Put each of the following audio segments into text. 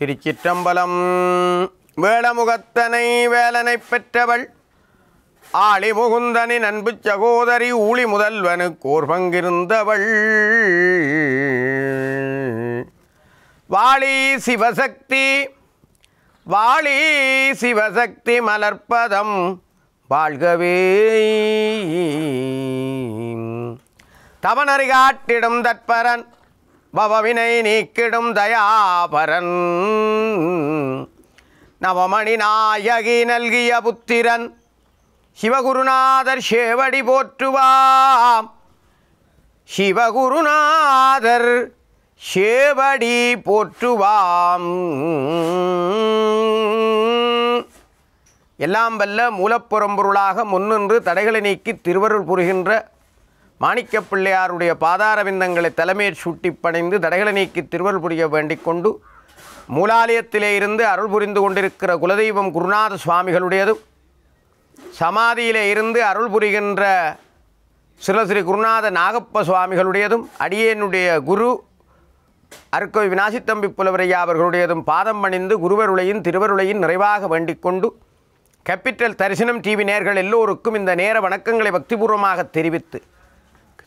திருச்சிற்றம்பலம் வேளமுகத்தனை வேலனை பெற்றவள் ஆளி முகுந்தனி அன்பு சகோதரி ஊழி முதல்வனு கோர்பங்கிருந்தவள் வாளி சிவசக்தி வாளி சிவசக்தி மலர்ப்பதம் வாழ்கவே தவனறி காட்டிடும் தற்பரன் பவவினை நீக்கிடும் தயாபரன் நவமணி நாயகி நல்கிய புத்திரன் சிவகுருநாதர் சேவடி போற்றுவாம் சிவகுருநாதர் சேவடி போற்றுவாம் எல்லாம் வல்ல மூலப்புறம்பொருளாக முன்னின்று தடைகளை நீக்கி திருவருள் புரிகின்ற மாணிக்க பிள்ளையாருடைய பாதார விந்தங்களை சூட்டி பணிந்து தடைகளை நீக்கி திருவருள் புரிய வேண்டிக் கொண்டு மூலாலயத்திலே இருந்து அருள் புரிந்து கொண்டிருக்கிற குலதெய்வம் குருநாத சுவாமிகளுடையதும் சமாதியிலே இருந்து அருள் புரிகின்ற சில ஸ்ரீ குருநாத நாகப்ப சுவாமிகளுடையதும் அடியேனுடைய குரு அருக்கோவை விநாசித்தம்பி புலவரையா அவர்களுடையதும் பாதம் பணிந்து குருவருளையும் திருவருளையின் நிறைவாக வேண்டிக் கொண்டு கேபிட்டல் தரிசனம் டிவி நேர்கள் எல்லோருக்கும் இந்த நேர வணக்கங்களை பக்திபூர்வமாக தெரிவித்து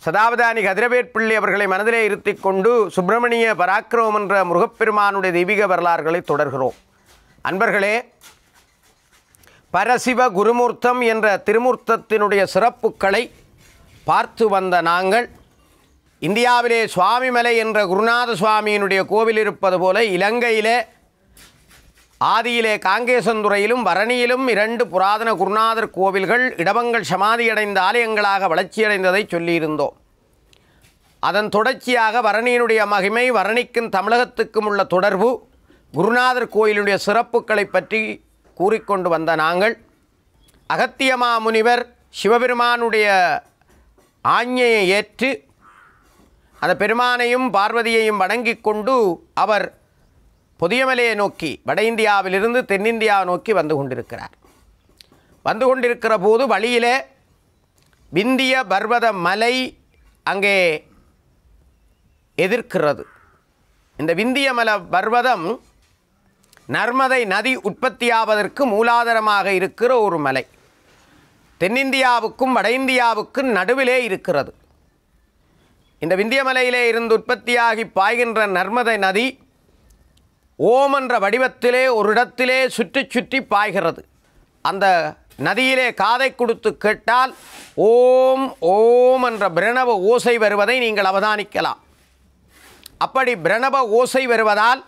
சதாவதானி கதிரவேட்பிள்ளி அவர்களை மனதிலே இருத்தி கொண்டு சுப்பிரமணிய பராக்கிரமம் என்ற முருகப்பெருமானுடைய தெய்வீக வரலாறுகளை தொடர்கிறோம் அன்பர்களே பரசிவ குருமூர்த்தம் என்ற திருமூர்த்தத்தினுடைய சிறப்புகளை பார்த்து வந்த நாங்கள் இந்தியாவிலே சுவாமிமலை என்ற குருநாத சுவாமியினுடைய கோவில் இருப்பது போல இலங்கையிலே ஆதியிலே காங்கேசந்துறையிலும் வரணியிலும் இரண்டு புராதன குருநாதர் கோவில்கள் இடவங்கள் சமாதியடைந்த ஆலயங்களாக வளர்ச்சியடைந்ததை சொல்லியிருந்தோம் அதன் தொடர்ச்சியாக வரணியினுடைய மகிமை வரணிக்கும் தமிழகத்துக்கும் உள்ள தொடர்பு குருநாதர் கோயிலுடைய சிறப்புகளை பற்றி கூறிக்கொண்டு வந்த நாங்கள் அகத்தியமா முனிவர் சிவபெருமானுடைய ஆஞ்ஞையை ஏற்று அந்த பெருமானையும் பார்வதியையும் வணங்கிக் கொண்டு அவர் புதியமலையை நோக்கி வட இந்தியாவிலிருந்து தென்னிந்தியா நோக்கி வந்து கொண்டிருக்கிறார் வந்து கொண்டிருக்கிற போது வழியிலே விந்திய பர்வத மலை அங்கே எதிர்க்கிறது இந்த விந்திய பர்வதம் நர்மதை நதி உற்பத்தியாவதற்கு மூலாதாரமாக இருக்கிற ஒரு மலை தென்னிந்தியாவுக்கும் வட இந்தியாவுக்கும் நடுவிலே இருக்கிறது இந்த விந்திய மலையிலே இருந்து உற்பத்தியாகி பாய்கின்ற நர்மதை நதி ஓம் என்ற வடிவத்திலே ஒரு இடத்திலே சுற்றி சுற்றி பாய்கிறது அந்த நதியிலே காதை கொடுத்து கேட்டால் ஓம் ஓம் என்ற பிரணவ ஓசை வருவதை நீங்கள் அவதானிக்கலாம் அப்படி பிரணவ ஓசை வருவதால்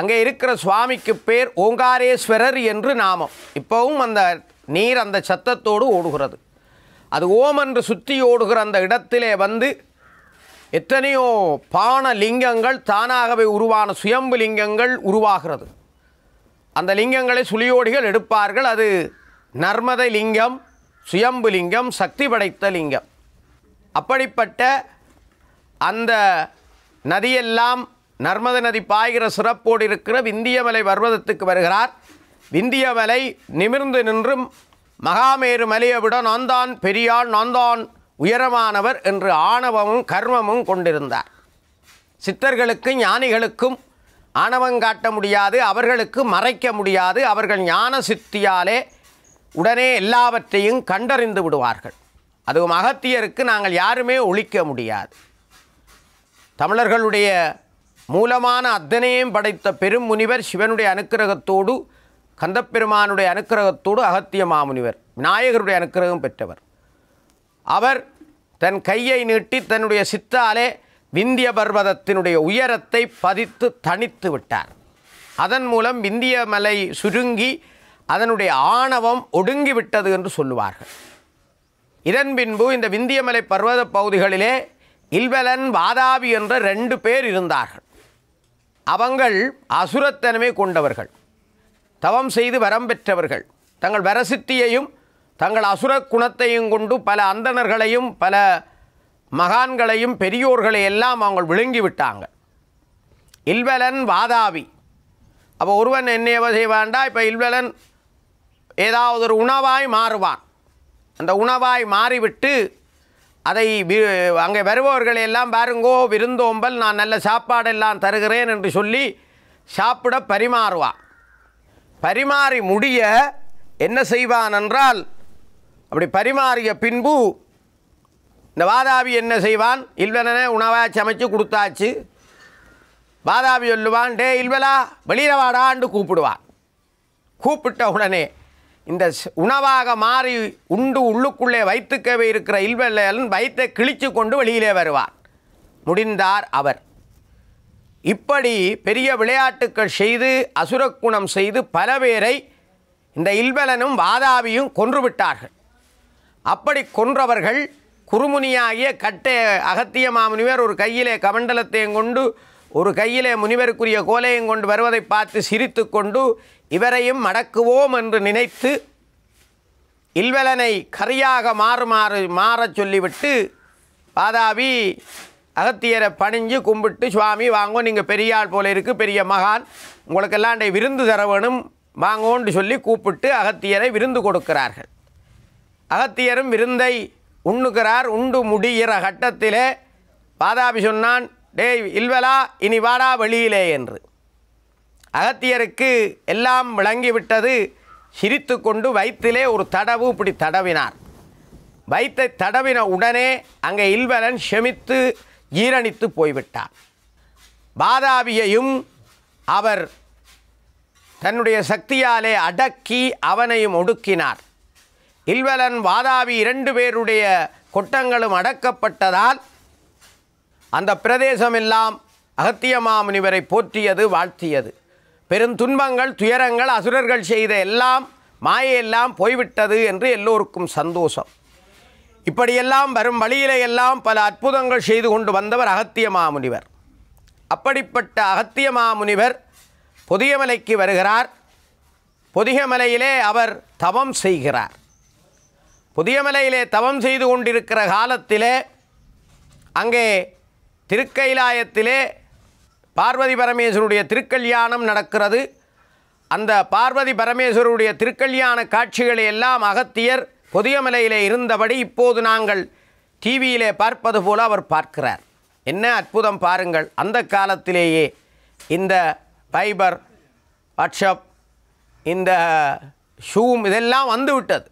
அங்கே இருக்கிற சுவாமிக்கு பேர் ஓங்காரேஸ்வரர் என்று நாமம் இப்போவும் அந்த நீர் அந்த சத்தத்தோடு ஓடுகிறது அது ஓம் என்று சுற்றி ஓடுகிற அந்த இடத்திலே வந்து எத்தனையோ பான லிங்கங்கள் தானாகவே உருவான சுயம்பு லிங்கங்கள் உருவாகிறது அந்த லிங்கங்களை சுழியோடிகள் எடுப்பார்கள் அது நர்மதை லிங்கம் சுயம்பு லிங்கம் சக்தி படைத்த லிங்கம் அப்படிப்பட்ட அந்த நதியெல்லாம் நர்மதை நதி பாய்கிற சிறப்போடு இருக்கிற விந்தியமலை பர்வதத்துக்கு வருகிறார் விந்தியமலை நிமிர்ந்து நின்றும் மகாமேரு மலையை விட நான் பெரியாள் நான்தான் உயரமானவர் என்று ஆணவமும் கர்மமும் கொண்டிருந்தார் சித்தர்களுக்கும் ஞானிகளுக்கும் ஆணவம் காட்ட முடியாது அவர்களுக்கு மறைக்க முடியாது அவர்கள் ஞான சித்தியாலே உடனே எல்லாவற்றையும் கண்டறிந்து விடுவார்கள் அதுவும் அகத்தியருக்கு நாங்கள் யாருமே ஒழிக்க முடியாது தமிழர்களுடைய மூலமான அத்தனையும் படைத்த பெரும் முனிவர் சிவனுடைய அனுக்கிரகத்தோடு கந்தப்பெருமானுடைய அனுக்கிரகத்தோடு அகத்திய மாமுனிவர் விநாயகருடைய அனுக்கிரகம் பெற்றவர் அவர் தன் கையை நீட்டி தன்னுடைய சித்தாலே விந்திய பர்வதத்தினுடைய உயரத்தை பதித்து தணித்து விட்டார் அதன் மூலம் விந்திய மலை சுருங்கி அதனுடைய ஆணவம் ஒடுங்கிவிட்டது என்று சொல்லுவார்கள் இதன் பின்பு இந்த விந்தியமலை பர்வத பகுதிகளிலே இல்வலன் வாதாபி என்ற ரெண்டு பேர் இருந்தார்கள் அவங்கள் அசுரத்தனமே கொண்டவர்கள் தவம் செய்து வரம் பெற்றவர்கள் தங்கள் வரசித்தியையும் தங்கள் அசுர குணத்தையும் கொண்டு பல அந்தணர்களையும் பல மகான்களையும் பெரியோர்களை எல்லாம் அவங்க விழுங்கிவிட்டாங்க இல்வலன் வாதாவி அப்போ ஒருவன் என்னையவ செய்வான்டா இப்போ இல்வலன் ஏதாவது ஒரு உணவாய் மாறுவான் அந்த உணவாய் மாறிவிட்டு அதை அங்கே வருபவர்களை எல்லாம் பாருங்கோ விருந்தோம்பல் நான் நல்ல சாப்பாடெல்லாம் தருகிறேன் என்று சொல்லி சாப்பிட பரிமாறுவான் பரிமாறி முடிய என்ன செய்வான் என்றால் அப்படி பரிமாறிய பின்பு இந்த வாதாபி என்ன செய்வான் இல்வலன உணவாக சமைச்சு கொடுத்தாச்சு வாதாபி சொல்லுவான் டே இல்வலா வெளியில் வாடான்னு கூப்பிடுவான் கூப்பிட்ட உடனே இந்த உணவாக மாறி உண்டு உள்ளுக்குள்ளே வைத்துக்கவே இருக்கிற இல்வலன் வயிற்றை கிழிச்சு கொண்டு வெளியிலே வருவார் முடிந்தார் அவர் இப்படி பெரிய விளையாட்டுக்கள் செய்து அசுரக்குணம் செய்து பல பேரை இந்த இல்வலனும் வாதாபியும் கொன்றுவிட்டார்கள் அப்படி கொன்றவர்கள் குறுமுனியாகிய கட்டை அகத்திய மாமுனிவர் ஒரு கையிலே கமண்டலத்தையும் கொண்டு ஒரு கையிலே முனிவருக்குரிய கோலையும் கொண்டு வருவதை பார்த்து சிரித்து கொண்டு இவரையும் மடக்குவோம் என்று நினைத்து இல்வலனை கரியாக மாறு மாறு மாறச் சொல்லிவிட்டு பாதாவி அகத்தியரை பணிஞ்சு கும்பிட்டு சுவாமி வாங்கோ நீங்கள் பெரியாள் போல இருக்குது பெரிய மகான் உங்களுக்கெல்லாம் விருந்து தர வாங்கோன்னு சொல்லி கூப்பிட்டு அகத்தியரை விருந்து கொடுக்கிறார்கள் அகத்தியரும் விருந்தை உண்ணுகிறார் உண்டு முடிகிற கட்டத்திலே பாதாபி சொன்னான் டேய் இல்வலா இனி வாடா வெளியிலே என்று அகத்தியருக்கு எல்லாம் விளங்கிவிட்டது சிரித்து கொண்டு வயிற்றிலே ஒரு தடவு இப்படி தடவினார் வயிற்றை தடவின உடனே அங்கே இல்வலன் செமித்து ஜீரணித்து போய்விட்டார் பாதாபியையும் அவர் தன்னுடைய சக்தியாலே அடக்கி அவனையும் ஒடுக்கினார் இல்வலன் வாதாபி இரண்டு பேருடைய கொட்டங்களும் அடக்கப்பட்டதால் அந்த பிரதேசமெல்லாம் முனிவரை போற்றியது வாழ்த்தியது பெரும் துன்பங்கள் துயரங்கள் அசுரர்கள் செய்த எல்லாம் மாயையெல்லாம் போய்விட்டது என்று எல்லோருக்கும் சந்தோஷம் இப்படியெல்லாம் வரும் வழியிலையெல்லாம் பல அற்புதங்கள் செய்து கொண்டு வந்தவர் அகத்திய மாமுனிவர் அப்படிப்பட்ட அகத்திய மாமுனிவர் பொதியமலைக்கு வருகிறார் பொதிகமலையிலே அவர் தவம் செய்கிறார் புதியமலையிலே தவம் செய்து கொண்டிருக்கிற காலத்திலே அங்கே திருக்கைலாயத்திலே பார்வதி பரமேஸ்வருடைய திருக்கல்யாணம் நடக்கிறது அந்த பார்வதி பரமேஸ்வருடைய திருக்கல்யாண காட்சிகளை எல்லாம் அகத்தியர் புதியமலையிலே இருந்தபடி இப்போது நாங்கள் டிவியிலே பார்ப்பது போல அவர் பார்க்கிறார் என்ன அற்புதம் பாருங்கள் அந்த காலத்திலேயே இந்த ஃபைபர் வாட்ஸ்அப் இந்த ஷூம் இதெல்லாம் வந்துவிட்டது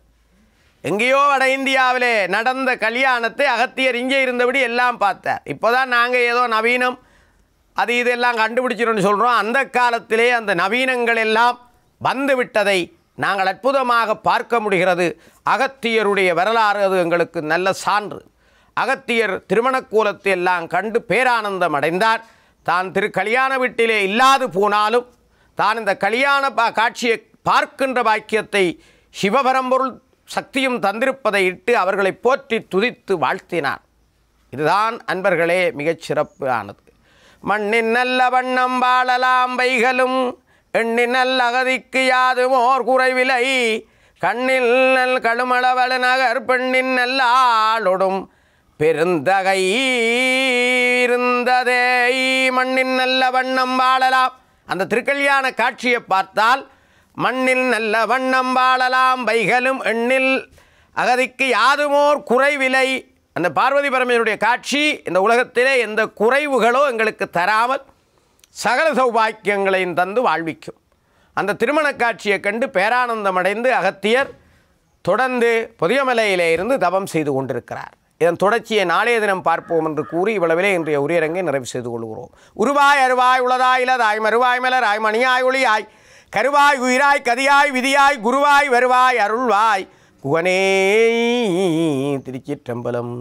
எங்கேயோ வட இந்தியாவிலே நடந்த கல்யாணத்தை அகத்தியர் இங்கே இருந்தபடி எல்லாம் பார்த்தார் இப்போ தான் நாங்கள் ஏதோ நவீனம் அது இதெல்லாம் கண்டுபிடிச்சிரும்னு சொல்கிறோம் அந்த காலத்திலே அந்த நவீனங்கள் எல்லாம் வந்துவிட்டதை நாங்கள் அற்புதமாக பார்க்க முடிகிறது அகத்தியருடைய வரலாறு அது எங்களுக்கு நல்ல சான்று அகத்தியர் திருமணக்கூலத்தை எல்லாம் கண்டு பேரானந்தம் அடைந்தார் தான் திரு கல்யாண வீட்டிலே இல்லாது போனாலும் தான் இந்த கல்யாண பா காட்சியை பார்க்கின்ற பாக்கியத்தை சிவபரம்பொருள் சக்தியும் தந்திருப்பதை இட்டு அவர்களை போற்றி துதித்து வாழ்த்தினார் இதுதான் அன்பர்களே மிகச் சிறப்பு ஆனது மண்ணின் நல்ல வண்ணம் வாழலாம் வைகளும் எண்ணின் நல்ல அகதிக்கு யாதும் ஓர் குறைவிலை கண்ணில் நல் கடுமளவள நகர் பெண்ணின் நல்ல ஆளுடும் பெருந்தகை இருந்ததே மண்ணின் நல்ல வண்ணம் வாழலாம் அந்த திருக்கல்யாண காட்சியை பார்த்தால் மண்ணில் நல்ல வண்ணம் வாழலாம் வைகளும் எண்ணில் அகதிக்கு யாதுமோர் குறைவிலை அந்த பார்வதி பரமையனுடைய காட்சி இந்த உலகத்திலே எந்த குறைவுகளோ எங்களுக்கு தராமல் சகல சௌபாக்கியங்களையும் தந்து வாழ்விக்கும் அந்த திருமண காட்சியை கண்டு பேரானந்தம் அடைந்து அகத்தியர் தொடர்ந்து புதியமலையிலே இருந்து தபம் செய்து கொண்டிருக்கிறார் இதன் தொடர்ச்சியை நாளைய தினம் பார்ப்போம் என்று கூறி இவ்வளவிலே இன்றைய உரியரங்கை நிறைவு செய்து கொள்கிறோம் உருவாய் அருவாய் உளதாய் இலதாய் மறுவாய் மலர் ஆய் மணியாய் ஒளியாய் கருவாய் உயிராய் கதியாய் விதியாய் குருவாய் வருவாய் அருள்வாய் குகனே திருச்சிற்றம்பலம்